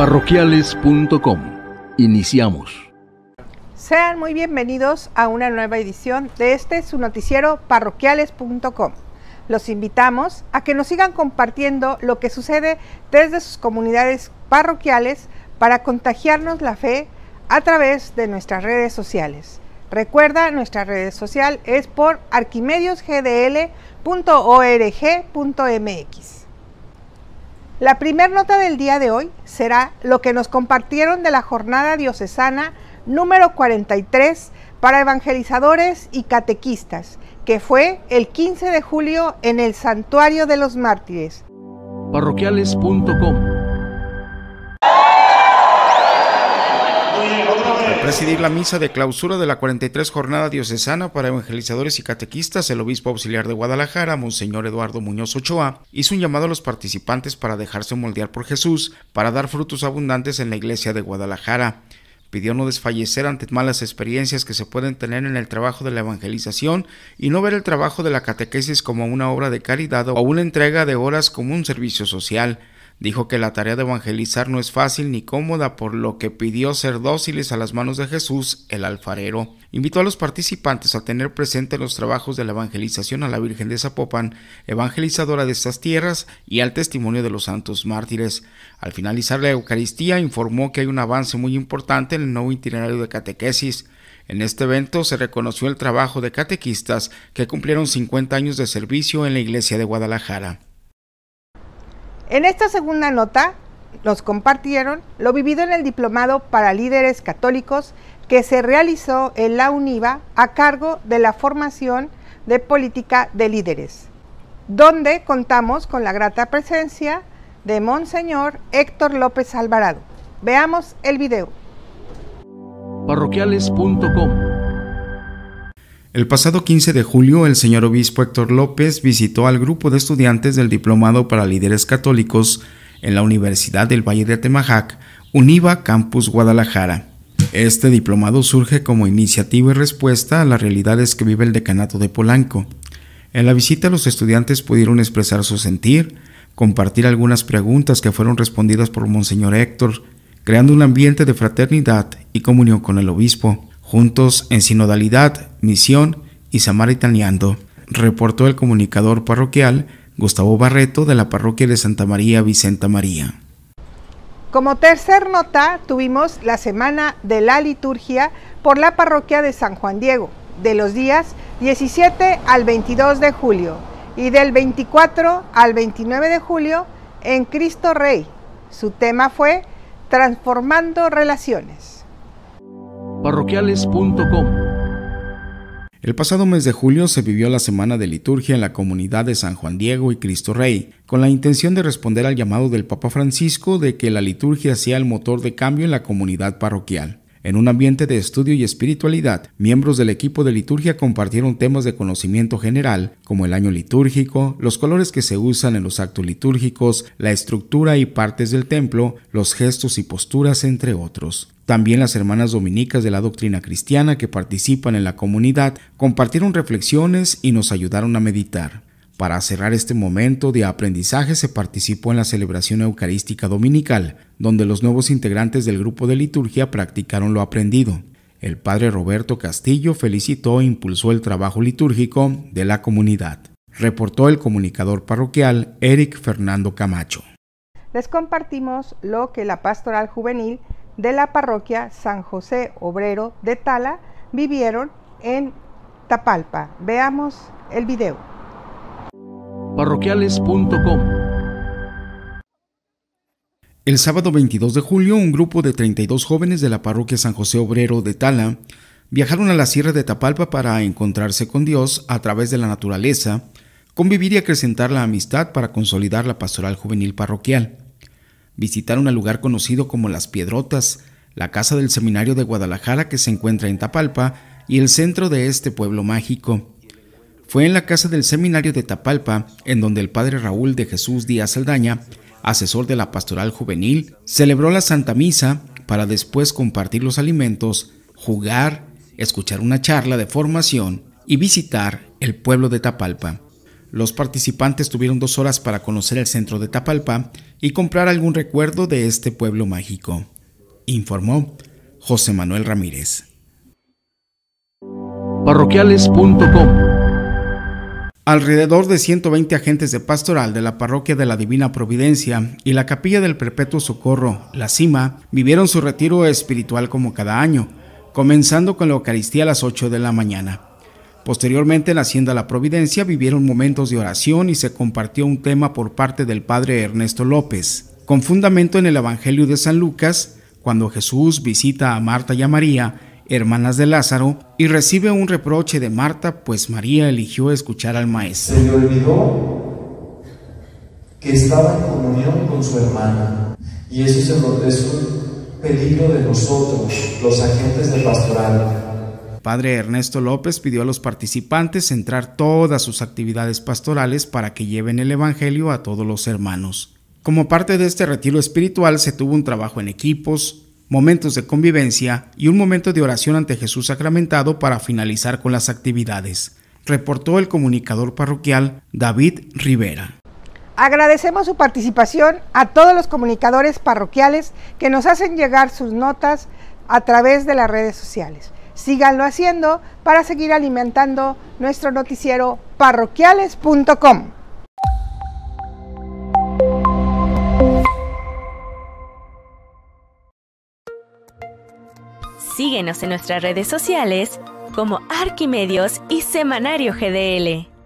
parroquiales.com. Iniciamos. Sean muy bienvenidos a una nueva edición de este su noticiero parroquiales.com. Los invitamos a que nos sigan compartiendo lo que sucede desde sus comunidades parroquiales para contagiarnos la fe a través de nuestras redes sociales. Recuerda, nuestra red social es por arquimediosgdl.org.mx. La primera nota del día de hoy será lo que nos compartieron de la jornada diocesana número 43 para evangelizadores y catequistas, que fue el 15 de julio en el Santuario de los Mártires. Parroquiales.com Al presidir la misa de clausura de la 43 Jornada Diocesana para Evangelizadores y Catequistas, el obispo auxiliar de Guadalajara, Monseñor Eduardo Muñoz Ochoa, hizo un llamado a los participantes para dejarse moldear por Jesús para dar frutos abundantes en la iglesia de Guadalajara pidió no desfallecer ante malas experiencias que se pueden tener en el trabajo de la evangelización y no ver el trabajo de la catequesis como una obra de caridad o una entrega de horas como un servicio social. Dijo que la tarea de evangelizar no es fácil ni cómoda, por lo que pidió ser dóciles a las manos de Jesús, el alfarero. Invitó a los participantes a tener presente los trabajos de la evangelización a la Virgen de Zapopan, evangelizadora de estas tierras, y al testimonio de los santos mártires. Al finalizar la Eucaristía, informó que hay un avance muy importante en el nuevo itinerario de catequesis. En este evento se reconoció el trabajo de catequistas que cumplieron 50 años de servicio en la Iglesia de Guadalajara. En esta segunda nota nos compartieron lo vivido en el diplomado para líderes católicos que se realizó en la UNIVA a cargo de la formación de política de líderes, donde contamos con la grata presencia de Monseñor Héctor López Alvarado. Veamos el video. Parroquiales.com el pasado 15 de julio, el señor obispo Héctor López visitó al grupo de estudiantes del Diplomado para Líderes Católicos en la Universidad del Valle de Atemajac, UNIVA Campus Guadalajara. Este diplomado surge como iniciativa y respuesta a las realidades que vive el decanato de Polanco. En la visita los estudiantes pudieron expresar su sentir, compartir algunas preguntas que fueron respondidas por Monseñor Héctor, creando un ambiente de fraternidad y comunión con el obispo juntos en sinodalidad, misión y samaritaniando, reportó el comunicador parroquial Gustavo Barreto de la parroquia de Santa María Vicenta María. Como tercer nota, tuvimos la Semana de la Liturgia por la parroquia de San Juan Diego, de los días 17 al 22 de julio y del 24 al 29 de julio en Cristo Rey. Su tema fue Transformando Relaciones parroquiales.com. El pasado mes de julio se vivió la semana de liturgia en la comunidad de San Juan Diego y Cristo Rey, con la intención de responder al llamado del Papa Francisco de que la liturgia sea el motor de cambio en la comunidad parroquial. En un ambiente de estudio y espiritualidad, miembros del equipo de liturgia compartieron temas de conocimiento general, como el año litúrgico, los colores que se usan en los actos litúrgicos, la estructura y partes del templo, los gestos y posturas, entre otros. También las hermanas dominicas de la doctrina cristiana que participan en la comunidad compartieron reflexiones y nos ayudaron a meditar. Para cerrar este momento de aprendizaje se participó en la celebración eucarística dominical, donde los nuevos integrantes del grupo de liturgia practicaron lo aprendido. El padre Roberto Castillo felicitó e impulsó el trabajo litúrgico de la comunidad, reportó el comunicador parroquial Eric Fernando Camacho. Les compartimos lo que la pastoral juvenil de la parroquia San José Obrero de Tala vivieron en Tapalpa. Veamos el video parroquiales.com. El sábado 22 de julio, un grupo de 32 jóvenes de la parroquia San José Obrero de Tala viajaron a la Sierra de Tapalpa para encontrarse con Dios a través de la naturaleza, convivir y acrecentar la amistad para consolidar la pastoral juvenil parroquial. Visitaron el lugar conocido como Las Piedrotas, la casa del seminario de Guadalajara que se encuentra en Tapalpa y el centro de este pueblo mágico fue en la casa del seminario de Tapalpa, en donde el padre Raúl de Jesús Díaz Aldaña, asesor de la pastoral juvenil, celebró la Santa Misa para después compartir los alimentos, jugar, escuchar una charla de formación y visitar el pueblo de Tapalpa. Los participantes tuvieron dos horas para conocer el centro de Tapalpa y comprar algún recuerdo de este pueblo mágico, informó José Manuel Ramírez. Parroquiales.com Alrededor de 120 agentes de pastoral de la parroquia de la Divina Providencia y la capilla del Perpetuo Socorro, la Cima, vivieron su retiro espiritual como cada año, comenzando con la Eucaristía a las 8 de la mañana. Posteriormente en la Hacienda La Providencia vivieron momentos de oración y se compartió un tema por parte del padre Ernesto López, con fundamento en el Evangelio de San Lucas, cuando Jesús visita a Marta y a María, hermanas de Lázaro, y recibe un reproche de Marta, pues María eligió escuchar al maestro. Se le olvidó que estaba en comunión con su hermana, y eso es un peligro de nosotros, los agentes de pastoral. Padre Ernesto López pidió a los participantes centrar todas sus actividades pastorales para que lleven el Evangelio a todos los hermanos. Como parte de este retiro espiritual se tuvo un trabajo en equipos, momentos de convivencia y un momento de oración ante Jesús sacramentado para finalizar con las actividades, reportó el comunicador parroquial David Rivera. Agradecemos su participación a todos los comunicadores parroquiales que nos hacen llegar sus notas a través de las redes sociales. Síganlo haciendo para seguir alimentando nuestro noticiero parroquiales.com. Síguenos en nuestras redes sociales como Arquimedios y Semanario GDL.